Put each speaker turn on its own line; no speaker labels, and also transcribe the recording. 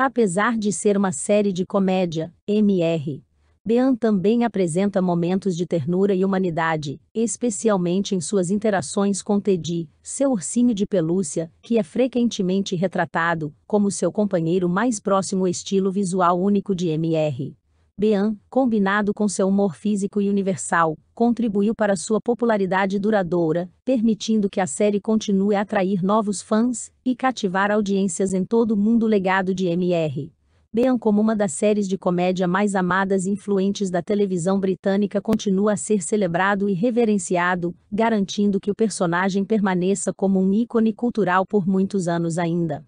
Apesar de ser uma série de comédia, MR. Bean também apresenta momentos de ternura e humanidade, especialmente em suas interações com Teddy, seu ursinho de pelúcia, que é frequentemente retratado como seu companheiro mais próximo estilo visual único de MR. Bean, combinado com seu humor físico e universal, contribuiu para sua popularidade duradoura, permitindo que a série continue a atrair novos fãs e cativar audiências em todo o mundo. Legado de MR. Bean como uma das séries de comédia mais amadas e influentes da televisão britânica continua a ser celebrado e reverenciado, garantindo que o personagem permaneça como um ícone cultural por muitos anos ainda.